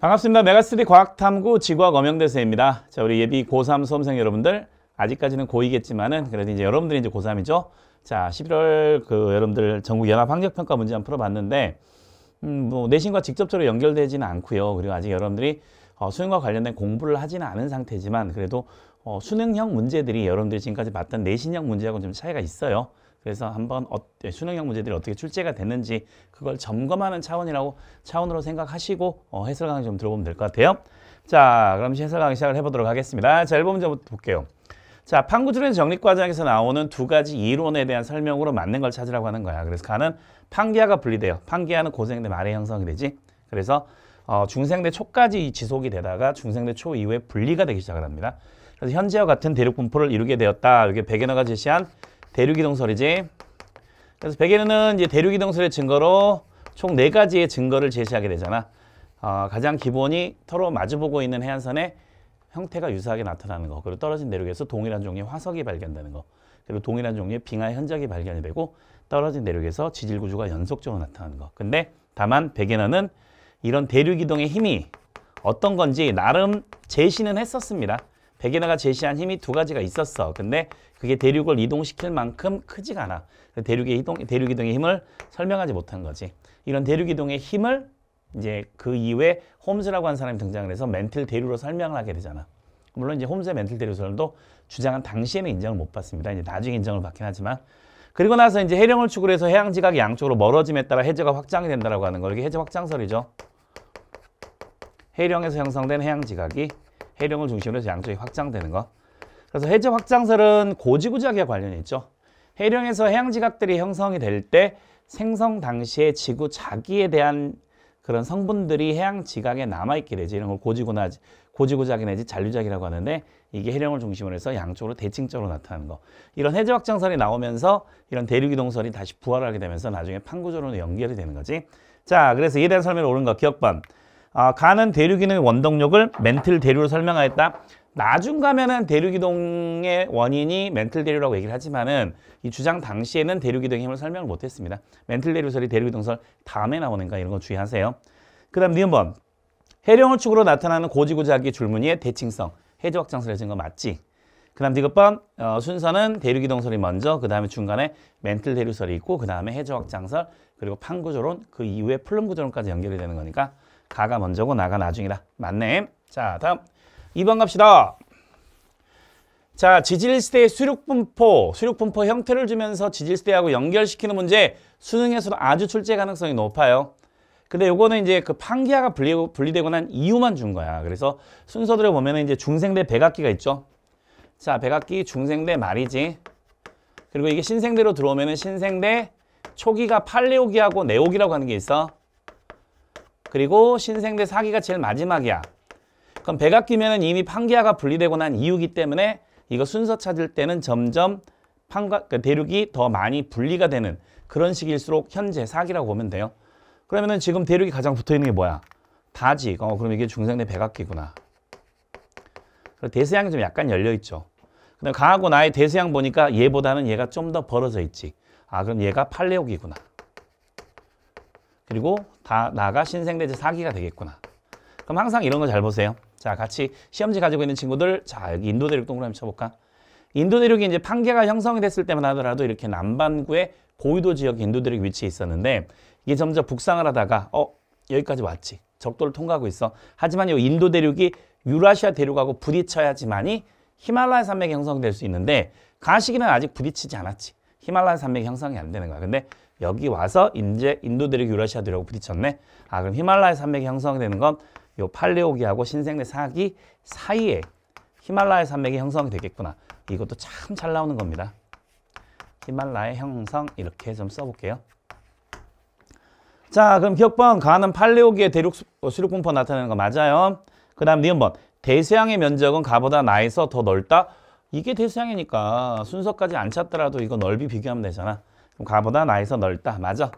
반갑습니다. 메가스리 과학탐구 지구학 엄영대생입니다. 자, 우리 예비 고3 수험생 여러분들 아직까지는 고이겠지만은 그래도 이제 여러분들이 이제 고3이죠. 자, 11월 그 여러분들 전국 연합 학력 평가 문제 한번 풀어 봤는데 음, 뭐 내신과 직접적으로 연결되지는 않고요. 그리고 아직 여러분들이 어, 수능과 관련된 공부를 하지는 않은 상태지만 그래도 어, 수능형 문제들이 여러분들이 지금까지 봤던 내신형 문제하고는 좀 차이가 있어요. 그래서 한번 어, 예, 수능형 문제들이 어떻게 출제가 됐는지 그걸 점검하는 차원이라고 차원으로 생각하시고 어, 해설 강의 좀 들어보면 될 것 같아요. 자, 그럼 해설 강의 시작을 해보도록 하겠습니다. 자, 1번 문제부터 볼게요. 자, 판구조련 정립과정에서 나오는 두 가지 이론에 대한 설명으로 맞는 걸 찾으라고 하는 거야. 그래서 가는 판기아가 분리돼요. 판기아는 고생대 말의 형성이 되지. 그래서 어, 중생대 초까지 지속이 되다가 중생대 초 이후에 분리가 되기 시작을 합니다. 그래서 현재와 같은 대륙 분포를 이루게 되었다. 이게 백엔어가 제시한 대륙이동설이지. 그래서 베게르는 이제 대륙이동설의 증거로 총 네가지의 증거를 제시하게 되잖아. 어, 가장 기본이 서로 마주보고 있는 해안선의 형태가 유사하게 나타나는 거. 그리고 떨어진 대륙에서 동일한 종류의 화석이 발견되는 거. 그리고 동일한 종류의 빙하의 흔적이 발견이 되고 떨어진 대륙에서 지질 구조가 연속적으로 나타나는 거. 근데 다만 베게너는 이런 대륙 이동의 힘이 어떤 건지 나름 제시는 했었습니다. 베게화가 제시한 힘이 두 가지가 있었어. 근데 그게 대륙을 이동시킬 만큼 크지가 않아. 대륙의 이동, 대륙 이동의 힘을 설명하지 못한 거지. 이런 대륙 이동의 힘을 이제 그 이후에 홈즈라고 한 사람이 등장을 해서 멘틀 대류로 설명을 하게 되잖아. 물론 이제 홈즈의 멘틀 대류설도 주장한 당시에는 인정을 못 받습니다. 이제 나중에 인정을 받긴 하지만 그리고 나서 이제 해령을 추구로 해서 해양 지각이 양쪽으로 멀어짐에 따라 해저가 확장이 된다라고 하는 거. 이게 해저 확장설이죠. 해령에서 형성된 해양 지각이 해령을 중심으로 해서 양쪽이 확장되는 거. 그래서 해저 확장설은 고지구지하게 관련이 있죠. 해령에서 해양지각들이 형성이 될 때 생성 당시에 지구 자기에 대한 그런 성분들이 해양 지각에 남아있게 되지 이런 걸 고지구나 고지구작이 내지 잔류작이라고 하는데 이게 해령을 중심으로 해서 양쪽으로 대칭적으로 나타나는 거 이런 해저 확장설이 나오면서 이런 대륙이동설이 다시 부활하게 되면서 나중에 판구조로 연결이 되는 거지 자 그래서 이에 대한 설명을 옳은 거 기억 반 아, 가는 대륙이는 원동력을 멘틀 대류로 설명하였다. 나중 가면은 대륙이동의 원인이 멘틀 대류라고 얘기를 하지만은 이 주장 당시에는 대륙이동의 힘을 설명을 못했습니다. 멘틀 대류설이 대륙이동설 다음에 나오는가 이런 거 주의하세요. 그 다음 니은 번 해령을 축으로 나타나는 고지고지하기 줄무늬의 대칭성 해저 확장설 해준 거 맞지? 그 다음 디귿 번 어, 순서는 대륙이동설이 먼저 그 다음에 중간에 멘틀 대류설이 있고 그 다음에 해저 확장설 그리고 판구조론 그 이후에 플룸 구조론까지 연결이 되는 거니까 가가 먼저고 나가 나중이다 맞네. 자, 다음. 2번 갑시다. 자, 지질시대의 수륙분포, 수륙분포 형태를 주면서 지질시대하고 연결시키는 문제 수능에서도 아주 출제 가능성이 높아요. 근데 요거는 이제 그 판기하가 분리, 분리되고 난 이유만 준 거야. 그래서 순서대로 보면 은 이제 중생대 백악기가 있죠. 자, 백악기 중생대 말이지. 그리고 이게 신생대로 들어오면 은 신생대 초기가 팔레오기하고 네오기라고 하는 게 있어. 그리고 신생대 사기가 제일 마지막이야. 그럼 백악기면 이미 판기하가 분리되고 난 이유기 때문에 이거 순서 찾을 때는 점점 판과 그 대륙이 더 많이 분리가 되는 그런 식일수록 현재 사기라고 보면 돼요. 그러면 지금 대륙이 가장 붙어 있는 게 뭐야? 다지. 어, 그럼 이게 중생대 백악기구나. 대서양이 좀 약간 열려 있죠. 근데 강하고 나의 대서양 보니까 얘보다는 얘가 좀 더 벌어져 있지. 아, 그럼 얘가 팔레오기구나. 그리고 다 나가 신생대제 4기가 되겠구나. 그럼 항상 이런 거 잘 보세요. 자, 같이 시험지 가지고 있는 친구들, 자, 여기 인도 대륙 동그라미 쳐볼까? 인도 대륙이 이제 판계가 형성이 됐을 때만 하더라도 이렇게 남반구의 고위도 지역 인도 대륙 위치에 있었는데 이게 점점 북상을 하다가 어 여기까지 왔지 적도를 통과하고 있어. 하지만 이 인도 대륙이 유라시아 대륙하고 부딪혀야지만이 히말라야 산맥이 형성될 수 있는데 가시기는 아직 부딪히지 않았지. 히말라야 산맥 형성이 안 되는 거야. 근데 여기 와서 인제 인도 대륙 유라시아 대륙하고 부딪혔네. 아 그럼 히말라야 산맥이 형성되는 이건요 팔레오기하고 신생대 사기 사이에 히말라야 산맥이 형성이 되겠구나. 이것도 참 잘 나오는 겁니다. 히말라야 형성 이렇게 좀 써볼게요. 자 그럼 기억번 가는 팔레오기의 대륙 어, 수륙공포 나타내는 거 맞아요. 그 다음 니은번 대서양의 면적은 가보다 나에서 더 넓다. 이게 대수양이니까 순서까지 안 찾더라도 이거 넓이 비교하면 되잖아. 그럼 가보다 나에서 넓다. 맞아.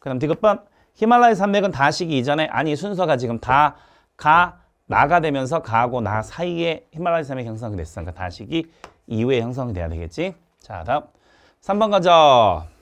그럼 디귿번 히말라야 산맥은 다시기 이전에 아니 순서가 지금 다 가 나가 되면서 가고 하나 사이에 히말라야 산맥 형성이 됐으니까 다시기 이후에 형성이 돼야 되겠지. 자 다음 3번 가죠.